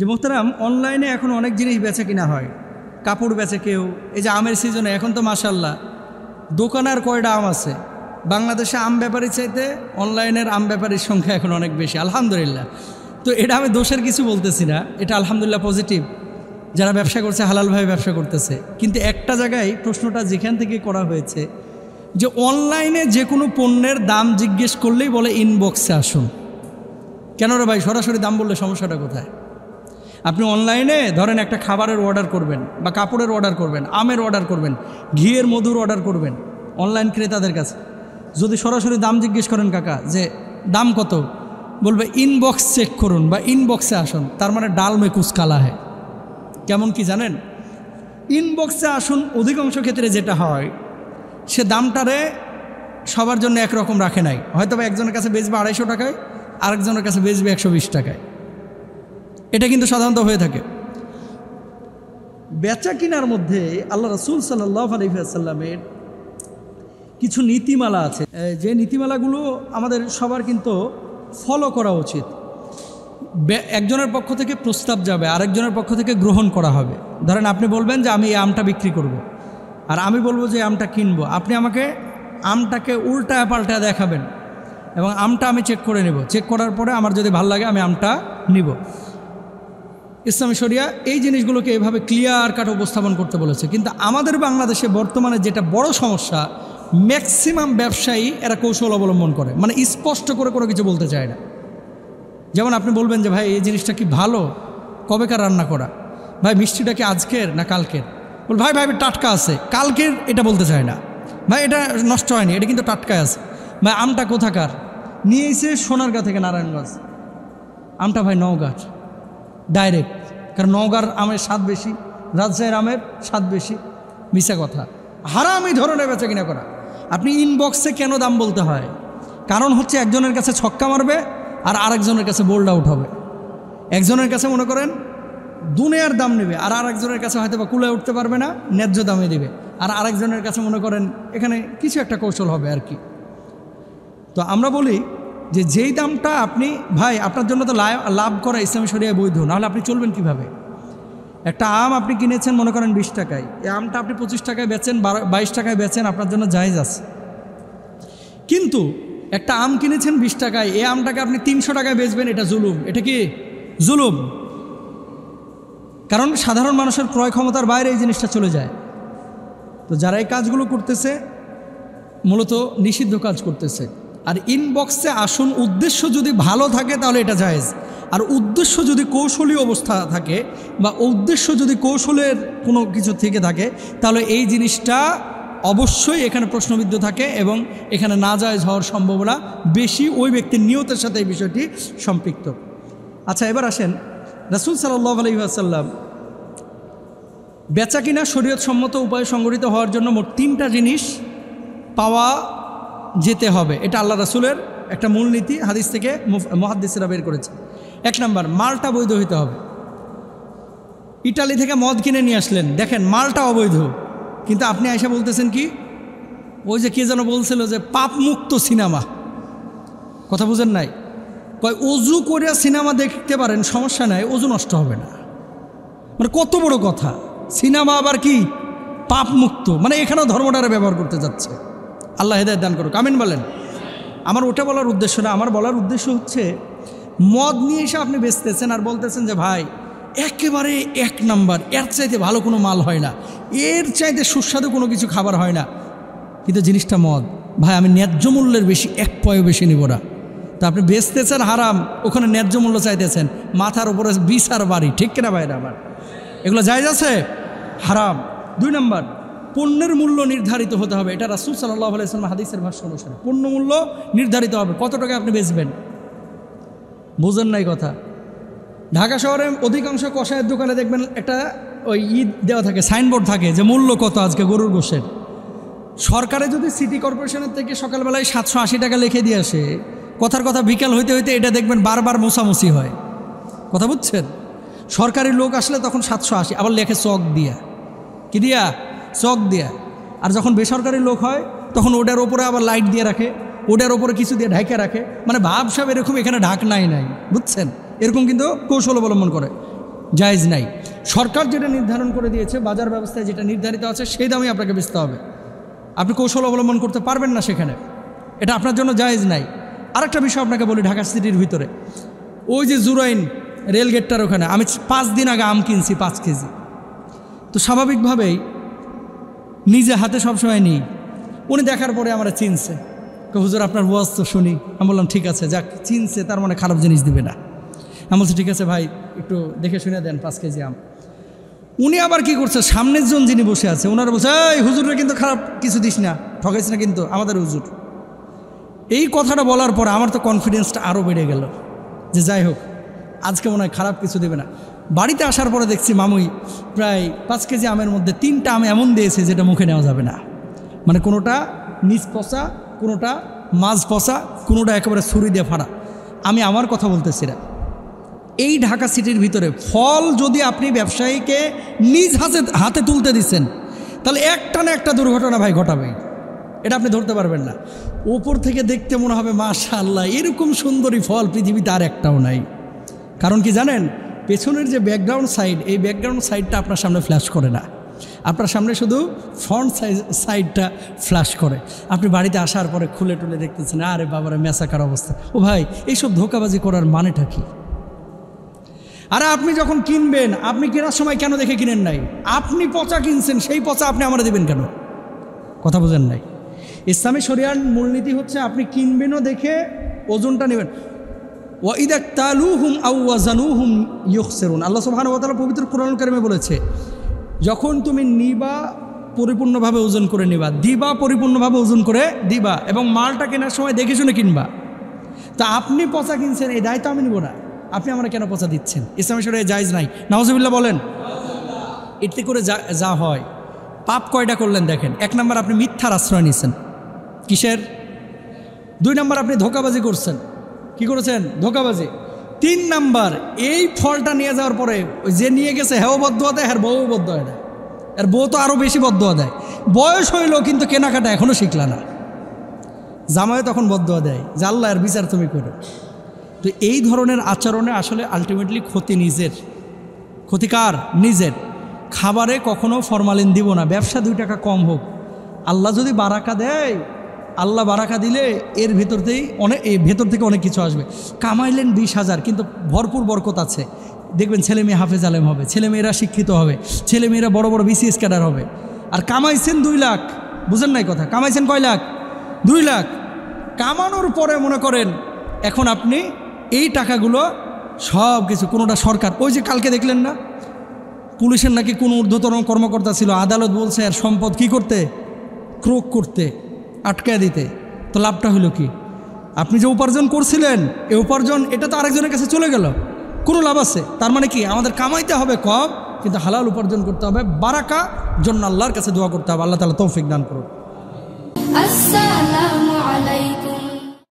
যে মোহতারাম অনলাইনে এখন অনেক জিনিস বেচে কিনা হয় কাপড় বেচে কেউ এই যে আমের সিজনে এখন তো মাসাল্লাহ দোকান আর কয়টা আম আছে বাংলাদেশে আম ব্যাপারী চাইতে অনলাইনের আম ব্যাপারীর সংখ্যা এখন অনেক বেশি আলহামদুলিল্লাহ তো এটা আমি দোষের কিছু বলতেছি না এটা আলহামদুলিল্লাহ পজিটিভ যারা ব্যবসা করছে হালালভাবে ব্যবসা করতেছে কিন্তু একটা জায়গায় প্রশ্নটা যেখান থেকে করা হয়েছে যে অনলাইনে যে কোনো পণ্যের দাম জিজ্ঞেস করলেই বলে ইনবক্সে আসুন কেন রে ভাই সরাসরি দাম বললে সমস্যাটা কোথায় আপনি অনলাইনে ধরেন একটা খাবারের অর্ডার করবেন বা কাপড়ের অর্ডার করবেন আমের অর্ডার করবেন ঘিয়ের মধুর অর্ডার করবেন অনলাইন ক্রেতাদের কাছে যদি সরাসরি দাম জিজ্ঞেস করেন কাকা যে দাম কত বলবে ইনবক্স চেক করুন বা ইনবক্সে আসুন তার মানে ডাল মে কালা হয় কেমন কি জানেন ইনবক্সে আসুন অধিকাংশ ক্ষেত্রে যেটা হয় সে দামটারে সবার জন্য একরকম রাখে নাই হয়তো একজনের কাছে বেচবে আড়াইশো টাকায় আরেকজনের কাছে বেচবে একশো বিশ টাকায় এটা কিন্তু সাধারণত হয়ে থাকে বেচা কিনার মধ্যে আল্লাহ রসুল সাল্লাহ আসাল্লামের কিছু নীতিমালা আছে যে নীতিমালাগুলো আমাদের সবার কিন্তু ফলো করা উচিত একজনের পক্ষ থেকে প্রস্তাব যাবে আরেকজনের পক্ষ থেকে গ্রহণ করা হবে ধরেন আপনি বলবেন যে আমি এই আমটা বিক্রি করব। আর আমি বলবো যে আমটা কিনবো আপনি আমাকে আমটাকে উল্টা পাল্টা দেখাবেন এবং আমটা আমি চেক করে নেব চেক করার পরে আমার যদি ভাল লাগে আমি আমটা নিব ইসলামী শরিয়া এই জিনিসগুলোকে এভাবে ক্লিয়ার কাট উপস্থাপন করতে বলেছে কিন্তু আমাদের বাংলাদেশে বর্তমানে যেটা বড় সমস্যা ম্যাক্সিমাম ব্যবসায়ী এরা কৌশল অবলম্বন করে মানে স্পষ্ট করে কোনো কিছু বলতে চায় না যেমন আপনি বলবেন যে ভাই এই জিনিসটা কি ভালো কবেকার রান্না করা ভাই মিষ্টিটা কি আজকের না কালকের বল ভাই ভাই টাটকা আছে কালকের এটা বলতে চায় না ভাই এটা নষ্ট হয়নি এটা কিন্তু টাটকায় আছে ভাই আমটা কোথাকার নিয়েছে সোনার সোনারগাঁ থেকে নারায়ণগঞ্জ আমটা ভাই নওগাঁ ডাইরেক্ট কারণ নওগার আমের স্বাদ বেশি রাজশাহীর আমের স্বাদ বেশি মিশে কথা হারামি ধরনের বেচা কিনা করা আপনি ইনবক্সে কেন দাম বলতে হয় কারণ হচ্ছে একজনের কাছে ছক্কা মারবে আর আরেকজনের কাছে বোল্ড আউট হবে একজনের কাছে মনে করেন দুনিয়ার দাম নেবে আর আরেকজনের কাছে হয়তো বা কুলে উঠতে পারবে না ন্যায্য দামে দেবে আর আরেকজনের কাছে মনে করেন এখানে কিছু একটা কৌশল হবে আর কি তো আমরা বলি যে যেই দামটা আপনি ভাই আপনার জন্য তো লাভ করা ইসলাম শরিয়া বৈধ নাহলে আপনি চলবেন কীভাবে একটা আম আপনি কিনেছেন মনে করেন বিশ টাকায় এই আমটা আপনি পঁচিশ টাকায় বেচেন বাইশ টাকায় বেচেন আপনার জন্য জায়জ আছে কিন্তু একটা আম কিনেছেন বিশ টাকায় এই আমটাকে আপনি তিনশো টাকায় বেচবেন এটা জুলুম এটা কি জুলুম কারণ সাধারণ মানুষের ক্রয় ক্ষমতার বাইরে এই জিনিসটা চলে যায় তো যারা এই কাজগুলো করতেছে মূলত নিষিদ্ধ কাজ করতেছে আর ইনবক্সে আসুন উদ্দেশ্য যদি ভালো থাকে তাহলে এটা জায়েজ আর উদ্দেশ্য যদি কৌশলী অবস্থা থাকে বা উদ্দেশ্য যদি কৌশলের কোনো কিছু থেকে থাকে তাহলে এই জিনিসটা অবশ্যই এখানে প্রশ্নবিদ্ধ থাকে এবং এখানে না জায়েজ হওয়ার সম্ভাবনা বেশি ওই ব্যক্তির নিয়তের সাথে এই বিষয়টি সম্পৃক্ত আচ্ছা এবার আসেন রাসুল সাল্লাহ আসাল্লাম বেচা কিনা শরীয়ত সম্মত উপায়ে সংগঠিত হওয়ার জন্য মোট তিনটা জিনিস পাওয়া যেতে হবে এটা আল্লাহ রাসুলের একটা মূলনীতি হাদিস থেকে মহাদ্দিসরা বের করেছে এক নাম্বার মালটা বৈধ হইতে হবে ইটালি থেকে মদ কিনে নিয়ে আসলেন দেখেন মালটা অবৈধ কিন্তু আপনি আয়সা বলতেছেন কি ওই যে কে যেন বলছিল যে পাপ মুক্ত সিনেমা কথা বুঝেন নাই কয় অজু করিয়া সিনেমা দেখতে পারেন সমস্যা নাই অজু নষ্ট হবে না মানে কত বড় কথা সিনেমা আবার কি পাপ মুক্ত মানে এখানেও ধর্মটারে ব্যবহার করতে যাচ্ছে আল্লাহ হেদায়ত দান করুক আমিন বলেন আমার ওটা বলার উদ্দেশ্য না আমার বলার উদ্দেশ্য হচ্ছে মদ নিয়ে এসে আপনি বেচতেছেন আর বলতেছেন যে ভাই একেবারে এক নাম্বার এর চাইতে ভালো কোনো মাল হয় না এর চাইতে সুস্বাদু কোনো কিছু খাবার হয় না কিন্তু জিনিসটা মদ ভাই আমি ন্যায্য মূল্যের বেশি এক পয়ও বেশি নেব না তা আপনি বেচতেছেন হারাম ওখানে ন্যায্য মূল্য চাইতেছেন মাথার উপরে বিষ আর বাড়ি ঠিক কিনা ভাইরা আমার এগুলো যায় যাচ্ছে হারাম দুই নম্বর পণ্যের মূল্য নির্ধারিত হতে হবে এটা রাসুল সাল্লাহ আলাইসলাম হাদিসের ভাষ্য অনুসারে পণ্য মূল্য নির্ধারিত হবে কত টাকা আপনি বেচবেন বুঝেন নাই কথা ঢাকা শহরে অধিকাংশ কষায়ের দোকানে দেখবেন একটা ওই ঈদ দেওয়া থাকে সাইনবোর্ড থাকে যে মূল্য কত আজকে গরুর গোষের সরকারে যদি সিটি কর্পোরেশনের থেকে সকালবেলায় সাতশো আশি টাকা লিখে দিয়ে আসে কথার কথা বিকাল হইতে হইতে এটা দেখবেন বারবার মোছামুছি হয় কথা বুঝছেন সরকারি লোক আসলে তখন সাতশো আশি আবার লেখে চক দিয়া কি দিয়া চক দেয়া আর যখন বেসরকারি লোক হয় তখন ওটার ওপরে আবার লাইট দিয়ে রাখে ওটার ওপরে কিছু দিয়ে ঢাকে রাখে মানে ভাবসাব এরকম এখানে ঢাক নাই নাই বুঝছেন এরকম কিন্তু কৌশল অবলম্বন করে জায়জ নাই সরকার যেটা নির্ধারণ করে দিয়েছে বাজার ব্যবস্থায় যেটা নির্ধারিত আছে সেই দামই আপনাকে বেচতে হবে আপনি কৌশল অবলম্বন করতে পারবেন না সেখানে এটা আপনার জন্য জায়েজ নাই আরেকটা বিষয় আপনাকে বলি ঢাকা সিটির ভিতরে ওই যে জুরাইন রেলগেটটার ওখানে আমি পাঁচ দিন আগে আম কিনছি পাঁচ কেজি তো স্বাভাবিকভাবেই নিজে হাতে সবসময় নিই উনি দেখার পরে আমরা চিনছে হুজুর আপনার ওয়াজ তো শুনি আমি বললাম ঠিক আছে যাক চিনছে তার মানে খারাপ জিনিস দিবে না আমি বলছি ঠিক আছে ভাই একটু দেখে শুনে দেন পাঁচ কেজি আম উনি আবার কি করছে সামনের জন যিনি বসে আছে ওনারা বলছে এই হুজুরটা কিন্তু খারাপ কিছু দিস না ঠকাইস না কিন্তু আমাদের হুজুর এই কথাটা বলার পর আমার তো কনফিডেন্সটা আরও বেড়ে গেল যে যাই হোক আজকে মনে হয় খারাপ কিছু দেবে না বাড়িতে আসার পরে দেখছি মামুই প্রায় পাঁচ কেজি আমের মধ্যে তিনটা আম এমন দিয়েছে যেটা মুখে নেওয়া যাবে না মানে কোনোটা নিচ পচা কোনোটা মাছ পচা কোনোটা একেবারে ছুরি দিয়ে ফাড়া আমি আমার কথা বলতেছি না এই ঢাকা সিটির ভিতরে ফল যদি আপনি ব্যবসায়ীকে নিজ হাতে হাতে তুলতে দিচ্ছেন তাহলে একটা না একটা দুর্ঘটনা ভাই ঘটাবে এটা আপনি ধরতে পারবেন না ওপর থেকে দেখতে মনে হবে মাশাল্লাহ এরকম সুন্দরী ফল পৃথিবীতে আর একটাও নাই কারণ কি জানেন পেছনের যে ব্যাকগ্রাউন্ড সাইড এই ব্যাকগ্রাউন্ড সাইডটা আপনার সামনে ফ্ল্যাশ করে না আপনার সামনে শুধু ফ্রন্ট সাইজ সাইডটা ফ্ল্যাশ করে আপনি বাড়িতে আসার পরে খুলে টুলে দেখতেছেন আরে বাবারে মেসাকার অবস্থা ও ভাই এইসব ধোকাবাজি করার মানেটা কী আরে আপনি যখন কিনবেন আপনি কেনার সময় কেন দেখে কিনেন নাই আপনি পচা কিনছেন সেই পচা আপনি আমরা দেবেন কেন কথা বোঝেন নাই ইসলামী শরিয়ার মূলনীতি হচ্ছে আপনি কিনবেনও দেখে ওজনটা নেবেন ওয়াইদা তালুহুম আউওয়াজানুহুম ইয়ুকসেরুন আল্লাহ সুবাহানুতালা পবিত্র কোরআন কারিমে বলেছে যখন তুমি নিবা পরিপূর্ণভাবে ওজন করে নিবা দিবা পরিপূর্ণভাবে ওজন করে দিবা এবং মালটা কেনার সময় দেখে শুনে কিনবা তা আপনি পচা কিনছেন এই দায়িত্ব আমি নিব না আপনি আমরা কেন পচা দিচ্ছেন ইসলামী শরীরে জায়জ নাই নওয়াজবিল্লা বলেন এতে করে যা যা হয় পাপ কয়টা করলেন দেখেন এক নম্বর আপনি মিথ্যার আশ্রয় নিয়েছেন কিসের দুই নম্বর আপনি ধোকাবাজি করছেন কি করেছেন ধোকাবাজি তিন নাম্বার এই ফলটা নিয়ে যাওয়ার পরে যে নিয়ে গেছে হেও বদ্ধ দেয় আর বউ বদয়া দেয় আর বউ তো আরও বেশি বদ্ধ দেয় বয়স হইলো কিন্তু কেনাকাটা এখনও শিখলা না জামায় তখন বদ্ধ দেয় যে আর বিচার তুমি করো তো এই ধরনের আচরণে আসলে আলটিমেটলি ক্ষতি নিজের ক্ষতিকার নিজের খাবারে কখনো ফরমালিন দিব না ব্যবসা দুই টাকা কম হোক আল্লাহ যদি বারাকা দেয় আল্লাহ বারাকা দিলে এর ভেতরতেই অনেক ভেতর থেকে অনেক কিছু আসবে কামাইলেন বিশ হাজার কিন্তু ভরপুর বরকত আছে দেখবেন ছেলে মেয়ে হাফেজ আলেম হবে ছেলেমেয়েরা শিক্ষিত হবে ছেলেমেয়েরা বড় বড় বিসিএস ক্যাডার হবে আর কামাইছেন দুই লাখ বুঝেন নাই কথা কামাইছেন কয় লাখ দুই লাখ কামানোর পরে মনে করেন এখন আপনি এই টাকাগুলো সব কিছু কোনোটা সরকার ওই যে কালকে দেখলেন না পুলিশের নাকি কোনো ঊর্ধ্বতরম কর্মকর্তা ছিল আদালত বলছে আর সম্পদ কি করতে ক্রোক করতে আটকায় দিতে তো লাভটা হলো কি আপনি যে উপার্জন করছিলেন এ উপার্জন এটা তো আরেকজনের কাছে চলে গেল কোনো লাভ আছে তার মানে কি আমাদের কামাইতে হবে কম কিন্তু হালাল উপার্জন করতে হবে বারাকা জন্য আল্লাহর কাছে দোয়া করতে হবে আল্লাহ তালা তৌফিক দান করুন আসসালামু আলাইকুম